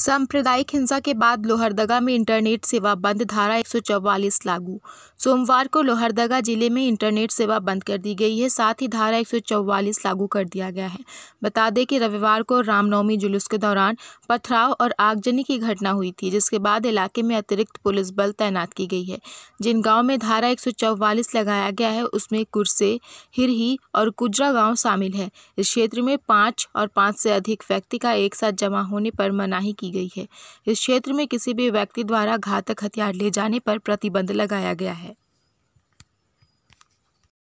सांप्रदायिक हिंसा के बाद लोहरदगा में इंटरनेट सेवा बंद धारा 144 लागू सोमवार को लोहरदगा जिले में इंटरनेट सेवा बंद कर दी गई है साथ ही धारा 144 लागू कर दिया गया है बता दें कि रविवार को रामनवमी जुलूस के दौरान पथराव और आगजनी की घटना हुई थी जिसके बाद इलाके में अतिरिक्त पुलिस बल तैनात की गई है जिन गाँव में धारा एक लगाया गया है उसमें कुर्से हिरही और कुजरा गाँव शामिल है इस क्षेत्र में पाँच और पाँच से अधिक व्यक्ति का एक साथ जमा होने पर मनाही की की गई है इस क्षेत्र में किसी भी व्यक्ति द्वारा घातक हथियार ले जाने पर प्रतिबंध लगाया गया है